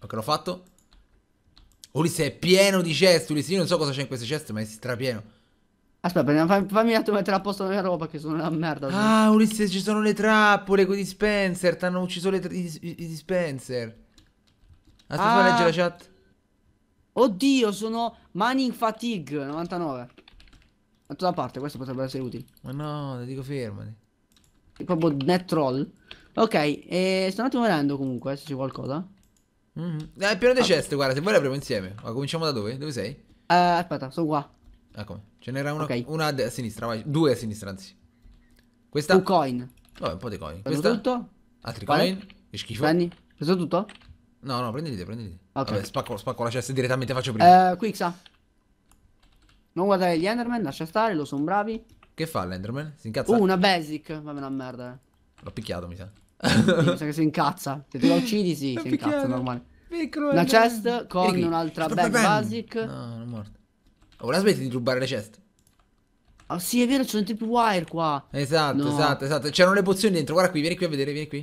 Ok, l'ho fatto. Ulisse è pieno di chest, Ulisse. Io non so cosa c'è in queste chest, ma è strapieno. Aspetta, fammi, fammi un attimo mettere a posto la mia roba che sono una merda. Ah, Ulisse, ci sono le trappole con i dispenser. Ti hanno ucciso i, i, dispenser. Aspetta, ah. leggere la chat. Oddio, sono in Fatigue 99. Metto da parte, questo potrebbe essere utile. Ma no, ti dico fermati. È proprio net troll. Ok, eh, sto un attimo vedendo comunque se c'è qualcosa. Mm-hmm. Eh, piano di ceste, guarda, se vuoi la apriamo insieme. Ma cominciamo da dove? Dove sei? Eh, aspetta, sono qua. Ecco, ce n'era una, okay. una a sinistra, vai. Due a sinistra, anzi. Questa... Un coin. Vabbè, un po' di coin. Prendo Questa... tutto? Altri Quale? coin? Che schifo. Prendi? Preso tutto? No, no, prendili, prendili. Ok. Vabbè, spacco, spacco la cesta direttamente, faccio prima. Eh, Quixa. Non guardare gli Enderman, lascia stare, lo sono bravi. Che fa l'Enderman? Si incazza? Uh, una basic. Vabbè, una merda. Eh. L'ho picchiato, mi sa. mi sa che si incazza. Se te la uccidi, sì, si incazza, è normale. Piccolo Una chest con qui. un'altra bag basic. No, non è morto. Oh, la smetti di rubare le chest? Ah oh, sì, è vero, ci sono tipo wire qua. Esatto, no. esatto, esatto. C'erano le pozioni dentro. Guarda qui, vieni qui a vedere, vieni qui.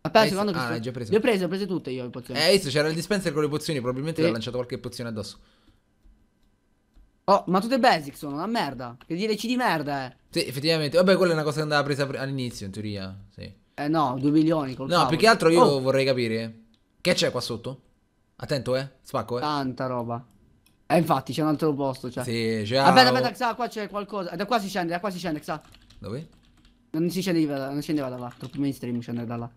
Aspetta, ah, secondo ah, che... Ah, già preso. Le ho prese, le ho prese tutte io le pozioni. Eh, visto, c'era il dispenser con le pozioni, probabilmente sì. ti ha lanciato qualche pozione addosso. Oh, ma tutte basic sono, una merda. Che dire C di merda, eh. Sì, effettivamente. Vabbè, quella è una cosa che andava presa all'inizio, in teoria. Sì. Eh no, 2 milioni. Col no, cavolo. più che altro io oh. vorrei capire. Che c'è qua sotto? Attento, eh. Spacco, eh. Tanta roba. E eh, infatti c'è un altro posto, cioè. Sì, ciao. Aspetta, aspetta, oh. Xa, qua c'è qualcosa. Da qua si scende, da qua si scende, Xa. Dove? Non si scendeva, non scendeva da là. Troppo mainstream scende da là.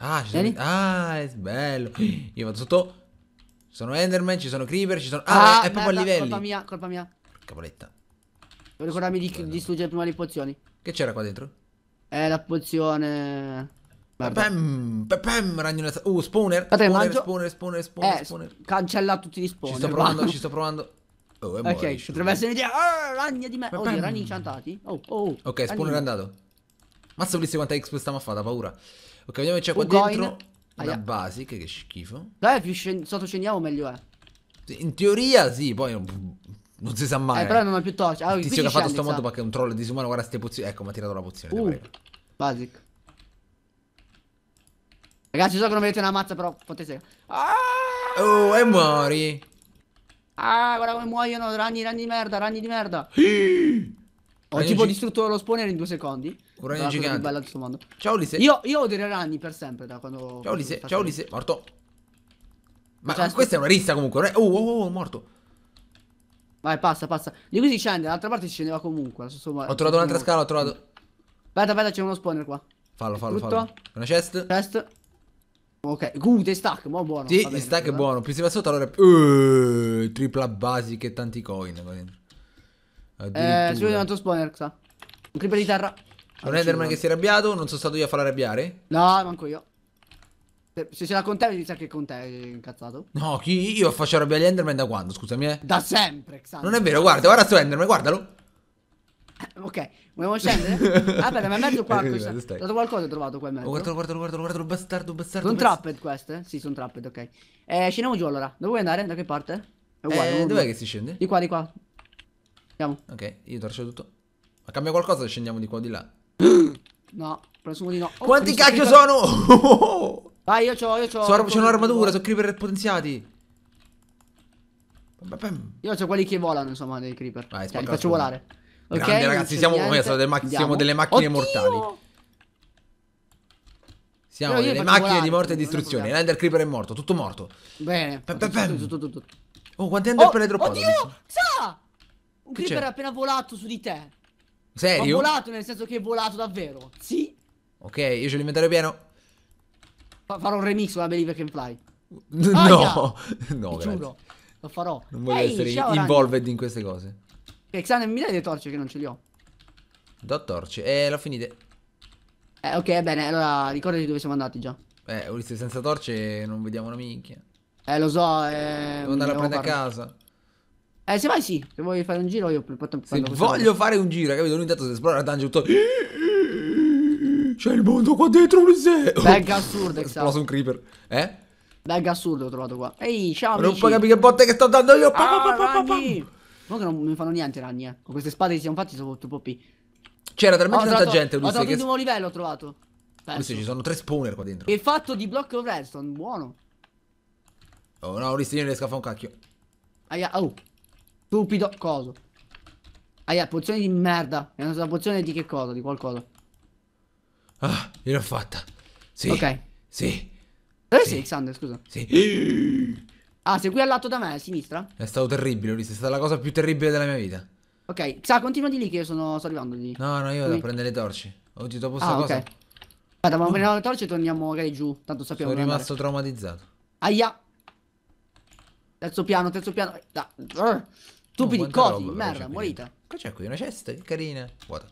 Ah, ci sono... ah, è bello. Io vado sotto. Ci sono Enderman, ci sono Creeper, ci sono... Ah, ah è proprio a livelli. Colpa mia, colpa mia. Cavoletta. Devo ricordarmi di distruggere prima le pozioni. Che c'era qua dentro? Eh, la pozione... Pepem, pepem, ragno nel... Uh, spawner, spawner, mangio... spawner, spawner, eh, spawner, eh, spawner. Cancella tutti gli spawner. Ci sto provando, ci sto provando. Oh, ok, muori, potrebbe essere un'idea. Oh, ragni di me. Pepem. Oddio, ragni incantati. Oh, oh. Ok, spawner è andato. Mazza volesse quanta XP stiamo a fare, da paura. Ok, vediamo che c'è qua Ugoin. dentro. Una Aia. basic, che schifo. Dai, più sottocendiamo meglio è. Eh. In teoria sì, poi non si sa eh, mai. Eh, però non è più torcia. Allora, ah, il tizio che ha fatto sto mondo perché è un troll disumano, guarda ste pozioni. Ecco, mi ha tirato la pozione. Uh, basic. Ragazzi, so che non vedete una mazza, però potete... Ah! Oh, e muori. Ah, guarda come muoiono, ragni, ragni di merda, ragni di merda. Ho tipo distrutto lo spawner in due secondi. Un ragno gigante. Bella questo mondo. Ciao Lise. Io, io odio i ragni per sempre da quando... Ciao Lise, ciao Lise, morto. Ma cioè, questa è una rissa comunque. Oh, oh, oh, morto. Vai, passa, passa. Di qui si scende, dall'altra parte si scendeva comunque. ho trovato un'altra scala, ho trovato. Aspetta, aspetta, c'è uno spawner qua. Fallo, fallo, fallo. Una chest. Chest. Ok, uh, The Stack, ma buono. Sì, The Stack è buono. Più si va sotto, allora. Uh, tripla basic e tanti coin. Eh, si vede quanto spawner Xa. Un creeper di terra. C'è un Enderman che si è arrabbiato. Non sono stato io a far arrabbiare? No, manco io. Se ce l'ha con te, mi sa che con te è incazzato. No, chi, io faccio arrabbiare gli Enderman da quando? Scusami, eh. Da sempre, Xa. Non è vero, guarda, guarda sto Enderman, guardalo. Eh, ok, vogliamo scendere? Ah, aspetta, ma è mezzo qua cosa? Ho trovato qualcosa, ho trovato qua in mezzo. Oh, guardalo, guardalo, guardalo, guardalo, bastardo, bastardo. Sono bastardo. trapped queste? Sì, sono trapped, ok. Eh, scendiamo giù allora. Dove vuoi andare? Da che parte? È eh, uguale. Eh, dov'è che si scende? Di qua, di qua. Andiamo. Ok, io torcio tutto. Ma cambia qualcosa se scendiamo di qua o di là? No, presumo di no. Oh, Quanti cacchio so sono? Vai, io c'ho, io c'ho. So, c'è un'armatura, sono creeper potenziati. Bam, bam. Io c'ho quelli che volano, insomma, dei creeper. Vai, cioè, li faccio volare. Ok, Grande, ragazzi, siamo, del ma siamo, delle macchine Oddio! mortali. Siamo Però delle macchine di morte e distruzione. L'Ender Creeper è morto, tutto morto. Bene. Pe -pe -pe tutto, tutto, tutto. Oh, quanti Ender oh, per hai droppato? Oddio, sa! Un che Creeper è appena volato su di te. Serio? Ha volato nel senso che è volato davvero. Sì. Ok, io c'ho l'inventario pieno. Fa farò un remix sulla Believe Can Fly. No, ah, no, Ti grazie. giuro, lo farò. Non voglio Ehi, essere ciao, involved in queste cose. Perché stanno in mille le torce che non ce li ho. Do torce. Eh, l'ho finite. Eh, ok, bene. Allora, ricordati dove siamo andati già. Eh, Ulisse, senza torce non vediamo una minchia. Eh, lo so. Eh, Devo andare a prendere a casa. Eh, se vai sì. Se vuoi fare un giro, io porto Se voglio fare un giro, capito? Lui intanto si esplora la dungeon tutto... C'è il mondo qua dentro, Ulisse! Bag assurdo, Xan. Esploso un creeper. Eh? Bag assurdo ho trovato qua. Ehi, ciao, Non puoi capire che botte che sto dando io! Pa, ah, pa, pa, No, non mi fanno niente ragni, eh. Con queste spade che siamo fatti sono troppo OP. C'era talmente tanta trovato, gente, Lucy. Ho trovato che... l'ultimo livello, ho trovato. Lucy, ci sono tre spawner qua dentro. E fatto di blocco redstone, buono. Oh no, Lucy, io non riesco a fare un cacchio. Aia, oh. Stupido coso. Aia, pozione di merda. È una pozione di che cosa? Di qualcosa. Ah, gliel'ho fatta. Sì. Ok. Sì. Dove sì. sei, Xander, scusa? Sì. Ah, sei qui al lato da me, a sinistra? È stato terribile, Ulisse, è stata la cosa più terribile della mia vita. Ok, sa, continua di lì che io sono, sto arrivando lì. No, no, io vado a prendere le torci. Oggi dopo sta ah, cosa... ok. Guarda, vado a prendere le torce ah, e torniamo magari giù, tanto sappiamo Sono rimasto andare. traumatizzato. Aia! Terzo piano, terzo piano. Da. Stupidi oh, cosi, roba, merda, morita. Che c'è qui? Una cesta? Che carina. Vuota.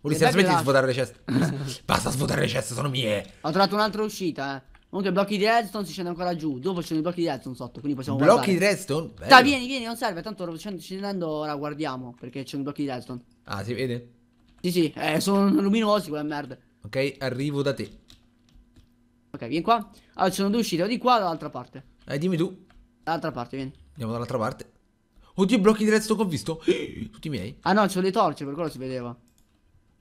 Ulisse, smetti di svuotare le ceste. Basta svuotare le ceste, sono mie. Ho trovato un'altra uscita, eh. Comunque blocchi di redstone si scende ancora giù. Dopo ci sono i blocchi di redstone sotto, quindi possiamo blocchi guardare. di redstone? Bello. Dai, vieni, vieni, non serve, tanto scendendo ora guardiamo, perché ci sono i blocchi di redstone. Ah, si vede? Sì, sì, eh, sono luminosi quella merda. Ok, arrivo da te. Ok, vieni qua. Allora, ci sono due uscite, o di qua o dall'altra parte. Eh, dimmi tu. Dall'altra parte, vieni. Andiamo dall'altra parte. Oddio, i blocchi di redstone che ho visto. Tutti miei. Ah no, ci sono le torce, per quello si vedeva. No,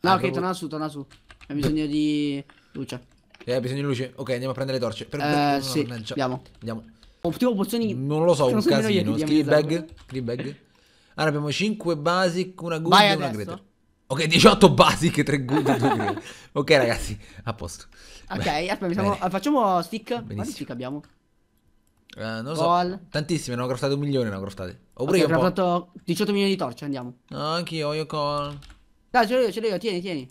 ah, ok, proprio... torna su, torna su. Hai bisogno di luce. Eh, bisogno di luce. Ok, andiamo a prendere le torce. Per... Eh, no, sì, andiamo. Andiamo. Ottimo pozioni. Non lo so, un casino. Skill bag. Skill bag. Allora abbiamo 5 basic, una good Vai e una greater. Ok, 18 basic, 3 good e 2 greater. ok, ragazzi, a posto. Ok, aspetta, facciamo stick. Quanti stick abbiamo? Uh, non lo so. Ball. Tantissime, ne ho craftate un milione, ne ho craftate. Oppure okay, ho fatto 18 milioni di torce, andiamo. No, anch'io, io call. Dai, ce l'ho io, ce l'ho io, tieni, tieni.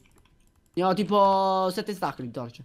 Ne ho tipo 7 stack di torce.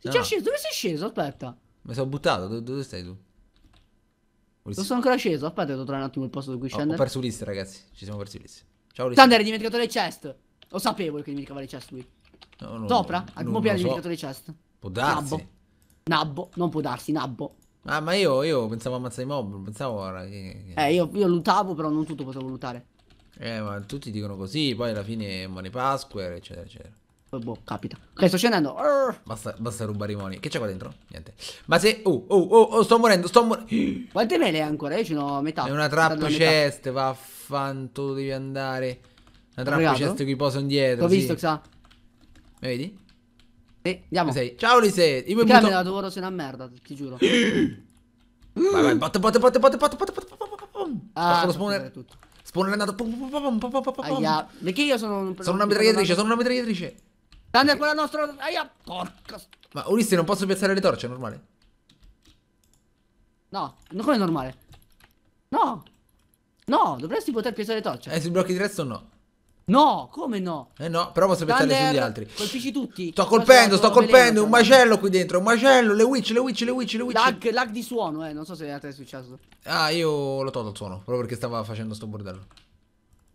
Sei no. già sceso? Dove sei sceso? Aspetta. Mi sono buttato. Dove, dove stai tu? Non sono ancora sceso. Aspetta, devo trovare un attimo il posto dove cui scendere. Ho, perso Ulisse, ragazzi. Ci siamo persi Ulisse. Ciao Ulisse. Thunder, hai dimenticato le chest. Lo sapevo che dimenticava le chest lui. No, no, Sopra? Al primo piano hai dimenticato le chest. Può darsi. Nabbo. Nabbo. Non può darsi, Nabbo. Ah, ma io, io pensavo ammazzare i mob. Pensavo ora che... Eh, io, io lutavo, però non tutto potevo lutare. Eh, ma tutti dicono così. Poi alla fine muore Pasquer, eccetera, eccetera. Poi boh, capita. Ok, sto scendendo. Basta, basta rubare i moni. Che c'è qua dentro? Niente. Ma se... Oh, oh, oh, oh sto morendo, sto morendo. Quante mele ancora? Io ce n'ho a metà. È una trap chest, vaffanto, devi andare. Una trap chest qui posa indietro. L'ho sì. visto, Xa. Mi vedi? Sì, andiamo. Sei. Ciao, Lise. Io mi butto... me la lavoro se una merda, ti giuro. Vai, vai, botte, botte, botte, botte, botte, botte, botte, botte, botte. Ah, lo spawner. Tutto. Spawner è andato. Aia, perché io sono un... Sono una mitragliatrice, sono una mitragliatrice. Dante quella nostra... Aia, ah, porca... Ma Ulisse non posso piazzare le torce, è normale? No, non come normale? No! No, dovresti poter piazzare le torce. Eh, sui blocchi di redstone no. No, come no? Eh no, però posso piazzare sugli altri. Colpisci tutti. Sto colpendo, sto colpendo, un macello qui dentro, un macello, le witch, le witch, le witch, le witch. Lag, lag di suono, eh, non so se a te è successo. Ah, io l'ho tolto il suono, proprio perché stava facendo sto bordello.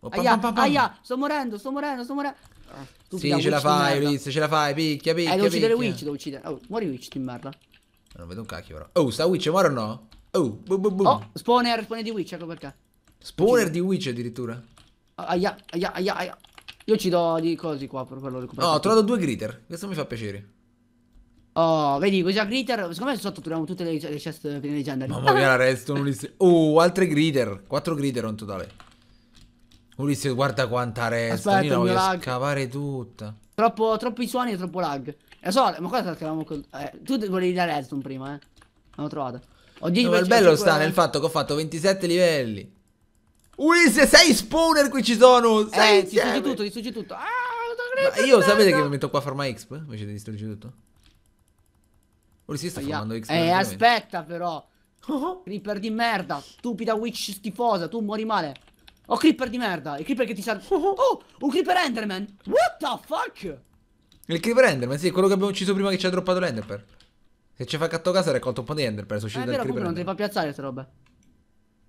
Oh, aia, pam, pam, aia, sto morendo, sto morendo, sto morendo. Ah. sì, ce la fai, Ulisse, ce la fai, picchia, eh, picchia, Eh, devo uccidere Witch, devo uccidere. Oh, muori Witch, ti merda. Eh, non vedo un cacchio, però. Oh, sta Witch, muore o no? Oh, boom, boom, boom. Oh, spawner, spawner di Witch, ecco perché. Spawner di Witch addirittura? Ah, aia, aia, aia, aia. Io ci do di cosi qua per quello recuperato. No, ho trovato due gritter. Questo mi fa piacere. Oh, vedi, così a gritter. Secondo me sotto troviamo tutte le, le chest legendarie. Mamma mia, la redstone. oh, altre gritter. Quattro gritter in totale. Ulisse, guarda quanta resta. Aspetta, Io la voglio lag. scavare tutta. Troppo, troppi suoni e troppo lag. E eh, so, ma cosa scavamo con... Eh, tu volevi la redstone prima, eh. L'ho trovata. Ho 10 no, il bello sta nel fatto che ho fatto 27 livelli. Ulisse, 6 spawner qui ci sono. Eh, sei eh, distruggi tutto, distruggi tutto. Ah, ma io sapete che mi metto qua a farma X invece di distruggere tutto? Ulisse sta oh, formando X. Eh, aspetta però. Creeper di merda, stupida witch schifosa, tu muori male. Ho creeper di merda. Il creeper che ti serve. Oh, un creeper enderman. What the fuck? Il creeper enderman, sì, quello che abbiamo ucciso prima che ci ha droppato l'enderper. Se ci fa catto casa, ha raccolto un po' di enderper. Sono uscito eh, dal creeper. non ti fa piazzare queste robe.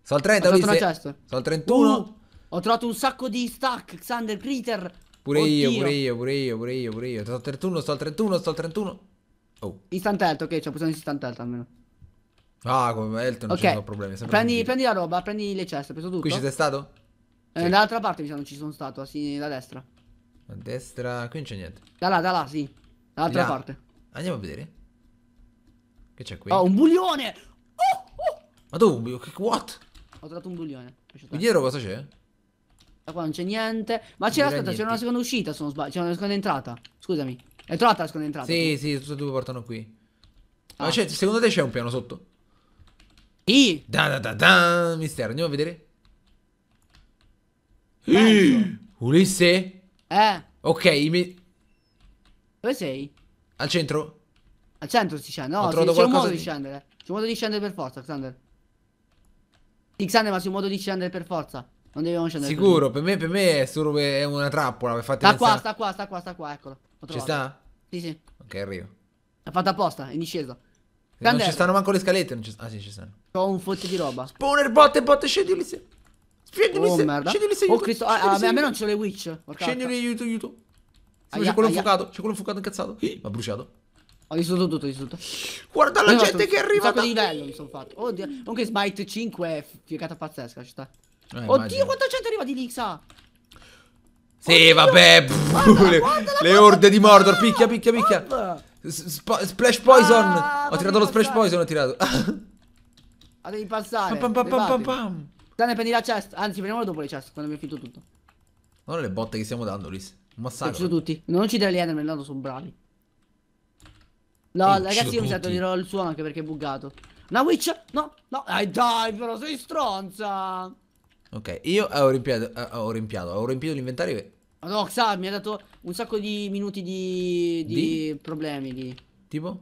Sono al 30, ho Se... Sono al 31. Uh, ho trovato un sacco di stack, Xander, Critter. Pure Oddio. io, pure io, pure io, pure io, pure io. Sto al 31, sto al 31, sto al 31. Oh. Instant health, ok, c'ho bisogno di instant health almeno. Ah, come Elton okay. non ci sono problemi. Prendi, prendi, la roba, prendi le ceste, preso tutto. Qui ci sei stato? Eh, Dall'altra parte mi sa non ci sono stato, a sin- da destra. A destra, qui non c'è niente. Da là, da là, sì. Dall'altra là. parte. Andiamo a vedere. Che c'è qui? Oh, un buglione! Oh, oh! Ma dove? What? Ho trovato un buglione. Qui dietro cosa c'è? Da qua non c'è niente. Ma c'era, aspetta, c'era una seconda uscita, se non sbaglio. C'era una seconda entrata. Scusami. Hai trovato la seconda entrata? Sì, tu? sì, tutte e due portano qui. Ah. Ma secondo te c'è un piano sotto? Sì. Da da da da, mistero, andiamo a vedere. Eh. Ulisse? Eh. Ok, mi... Dove sei? Al centro? Al centro si scende, no, Ho trovato c'è un modo di, scendere. C'è un modo di scendere per forza, Xander. Xander, ma c'è un modo di scendere per forza. Non dobbiamo scendere. Sicuro, per me, per me è solo è una trappola. Per fatti sta qua, sta qua, sta qua, sta qua, eccolo. Ci sta? Sì, sì. Ok, arrivo. L'ha fatta apposta, è in discesa. Xander. Non ci stanno manco le scalette. Ah, sì, ci stanno. Ho un fotte di roba. Spawner, botte, botte, scendi, Ulisse. Scendi lì, oh, se... merda. Scendi lì se... Oh, Cristo, ah, a, me, a me non c'ho le witch. Scendi lì, aiuto, aiuto. C'è quello infuocato, c'è quello infuocato incazzato. Ma bruciato. Ho distrutto tutto, ho distrutto. Guarda la gente che arriva. Un sacco di livello mi sono fatto. Oddio. Comunque Smite 5 è figata pazzesca Eh, Oddio, quanta gente arriva di Lixa. Sì, vabbè. le orde di Mordor. Picchia, picchia, picchia. Splash ah, poison. ho tirato lo splash poison, ho tirato. Ah, devi passare. Pam, pam, pam, pam, pam. Dane, prendi la chest. Anzi, prendiamolo dopo le chest, quando abbiamo finito tutto. Ora le botte che stiamo dando, Liz. Un massacro. Uccido tutti. Non uccidere gli enderman, tanto sono bravi. No, Ho ragazzi, io mi sa toglierò il suono anche perché è buggato. Una witch? No, no. Eh, dai, però sei stronza. Ok, io ho riempiato, eh, ho riempiato, ho riempito l'inventario No, Xa mi ha dato un sacco di minuti di, di, di? problemi di... Tipo?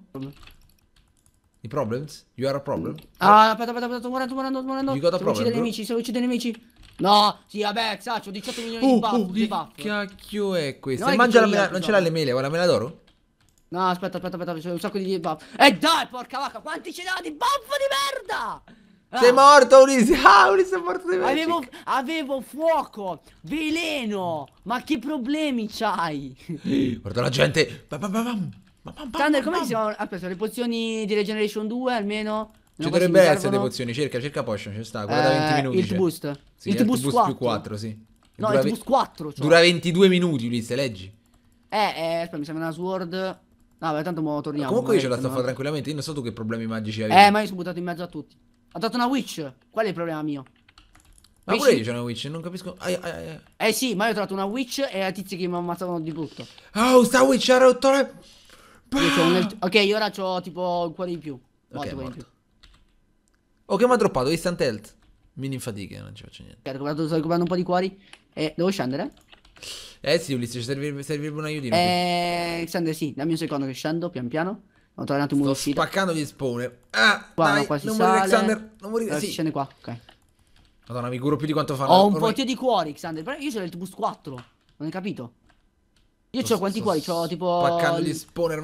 I problems? You are a problem? Ah, aspetta, aspetta, aspetta, sto morendo, sto morendo, sto morendo. You got a problem, uccide i nemici, se uccide i nemici. No, sì, vabbè, sa, 18 milioni oh, di uh, buff, oh, di buff. cacchio è questo? Non, mangia la mela, non ce l'ha le mele, vuoi la mela d'oro? No, aspetta, aspetta, aspetta, c'è un sacco di buff. E eh, dai, porca vacca, quanti ce l'ha di buff di merda! Ah. Sei morto Ulisse, ah Ulisse è morto di avevo, avevo fuoco, veleno, ma che problemi c'hai? Guarda la gente, bam bam bam Thunder, come si chiamano? Ah, aspetta, le pozioni di Regeneration 2 almeno... Ci dovrebbe essere le pozioni, cerca, cerca Potion, ci sta, guarda eh, 20 minuti. Il cioè. boost. Sì, il eh, boost, boost 4. più 4, sì. No, il boost 4. Cioè. Dura 22 minuti, Ulisse, leggi. Eh, eh, aspetta, mi sembra una sword... No, beh, tanto mo torniamo. Comunque io ce la eh, sto no? tranquillamente, io non so tu che problemi magici eh, avevi. Eh, ma io sono buttato in mezzo a tutti. Ho dato una witch, qual è il problema mio? Ma pure io c'è una witch, non capisco. Ai, ai, ai. Eh sì, ma io ho trovato una witch e la tizia che mi ammazzavano di brutto. Oh, sta witch ha rotto le... Io nel... Ok, io ora ho tipo un cuore in più. Molto ok, morto. Ok, ma ha droppato instant health. Mini fatiche, non ci faccio niente. Okay, sto recuperando un po' di cuori. E eh, devo scendere? Eh sì, Ulisse, ci servirebbe, servirebbe un aiutino. Eh, scende, sì. Dammi un secondo che scendo, pian piano. Ho trovato un muro Sto spaccando gli spawner. Ah, qua, dai, no, qua si non morire, Xander. Non morire, sì. Scende qua, ok. Madonna, mi curo più di quanto fa. Ho un po' di cuori, Xander. Però io c'ho il boost 4. Non hai capito? Io ho quanti cuori? Ho tipo. di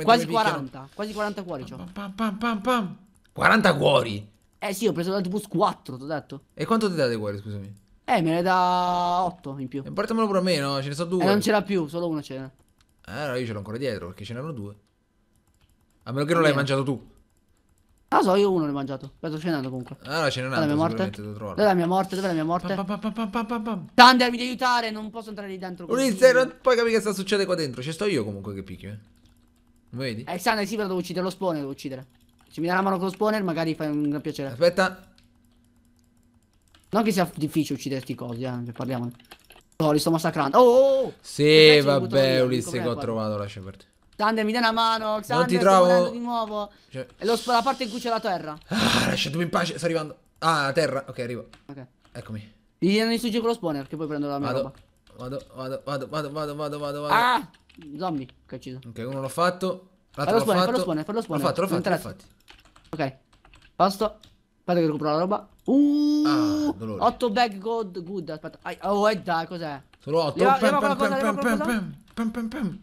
Quasi 40. Quasi 40 cuori. C'ho. Pam, pam, pam, pam, 40 cuori. Eh sì, ho preso da tipo 4, ti ho detto. E quanto ti dà dei cuori, scusami? Eh, me ne dà 8 in più. E eh, portamelo pure a me, no? Ce ne sono due. Eh, non ce l'ha più, solo una c'era. Eh, allora io ce l'ho ancora dietro perché ce n'erano due. A meno che non l'hai mangiato tu. Ah, so, io uno l'ho mangiato. Sto scendendo comunque. Ah, no, ce n'è un altro. Dov'è la mia morte? Dov'è la mia morte? Dov'è la mia morte? Thunder, mi devi aiutare. Non posso entrare lì dentro. Un inzero, poi capi che sta succedendo qua dentro. Ci sto io comunque che picchio, eh. Vedi? Eh, Xander, sì, però devo uccidere lo spawner, devo uccidere. Se mi dà la mano con lo spawner, magari fai un gran piacere. Aspetta. Non che sia difficile uccidere sti cosi, eh, Parliamo. No, oh, li sto massacrando. Oh! oh, oh. Sì, vabbè, Ulisse, che ho eh, trovato, lascia per te. Xander mi dai una mano Xander non ti trovo di nuovo cioè... lo, la parte in cui c'è la terra ah, lasciatemi in pace sto arrivando Ah terra ok arrivo Ok Eccomi Gli danno distruggere quello spawner che poi prendo la mia vado. roba Vado vado vado vado vado vado vado vado Ah Zombie che ucciso Ok uno l'ho fatto L'altro l'ho fatto Fallo spawner fallo spawner L'ho fatto l'ho fatto l'ho fatto Ok Posto Aspetta che recupero la roba Uh, ah, 8 bag gold good, aspetta. Oh, e eh, dai, cos'è? Solo 8. Leva, pam, leva pam, pam, cosa, pam, pam, pam, pam, pam, pam, pam.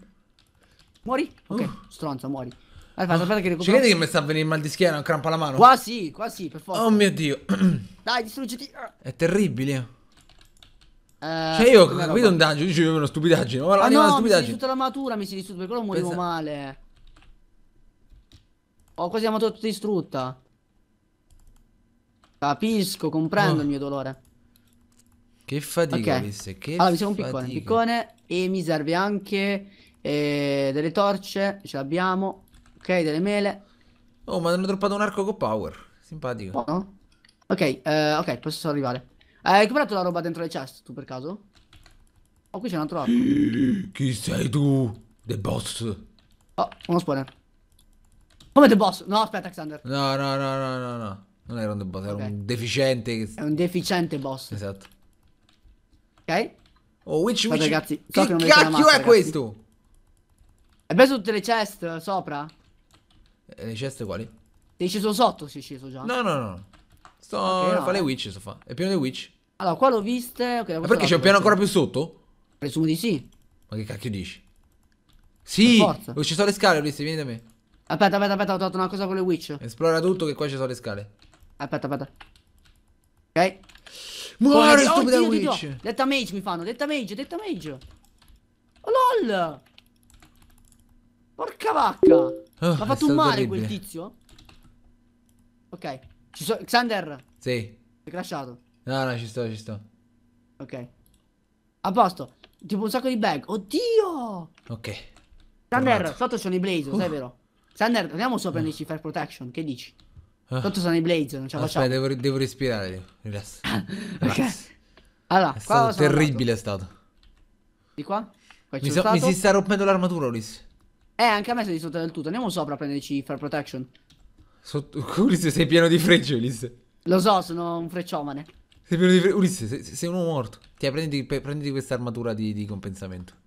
Muori. Oh. Ok, uh. stronzo, muori. Aspetta, aspetta che recupero. Ci credi che mi sta venendo mal di schiena, un crampo alla mano? Qua sì, qua per forza. Oh mio Dio. Dai, distruggiti. È terribile. Eh, cioè io ho capito un danno, io ci vivo una stupidaggine. Ma ah, no, una stupidaggine. tutta la matura mi si distrutta, per quello morivo Pensa... male. Ho oh, quasi la matura tutta distrutta. Capisco, comprendo oh. il mio dolore. Che fatica okay. Che allora, mi serve un piccone, un piccone e mi serve anche e delle torce, ce l'abbiamo. Ok, delle mele. Oh, ma hanno droppato un arco con power. Simpatico. Buono. Ok, eh, ok, posso arrivare. Eh, hai recuperato la roba dentro le chest, tu per caso? Oh, qui c'è un altro arco. Chi sei tu? The boss. Oh, uno spawner. Come The Boss? No, aspetta, Xander. No, no, no, no, no, no. Non era un The Boss, era un deficiente. Che... È un deficiente boss. Esatto. Ok? Oh, which, which... ragazzi, so che, che cacchio è ragazzi. questo? Hai preso tutte le chest sopra? Eh, le chest quali? Sei sceso sotto, sei sceso già. No, no, no. Sto okay, no, a fare le eh. witch, sto fa. È pieno di witch. Allora, qua l'ho viste. Okay, Ma perché c'è un piano ancora più sotto? Presumo di sì. Ma che cacchio dici? Sì, ci sono le scale, Ulisse, vieni da me. Aspetta, aspetta, aspetta, ho trovato una cosa con le witch. Esplora tutto che qua ci sono le scale. Aspetta, aspetta. Ok. Muore, oh, stupida witch. Detta mage mi fanno, detta mage, detta mage. Oh lol. Porca vacca! Oh, L'ha fatto un male terribile. quel tizio? Ok. Ci so Xander! Sì. Sei crashato. No, no, ci sto, ci sto. Ok. A posto. Tipo un sacco di bag. Oddio! Ok. Xander, sotto sono i blaze, uh. sai vero? Xander, andiamo sopra uh. prenderci fire protection, che dici? Uh. Sotto sono i blaze, non ce la Aspetta, Devo, devo respirare, relax. relax. ok. Allora, è stato terribile andato. è stato. Di qua? qua mi, so, mi si sta rompendo l'armatura, Ulisse. Eh, anche a me sei sotto del tutto. Andiamo sopra a prenderci Fire Protection. Sotto... Ulisse, sei pieno di frecce, Ulisse. Lo so, sono un frecciomane. Sei pieno di frecce. Ulisse, sei, sei uno morto. Ti prenditi, prenditi questa armatura di, di compensamento.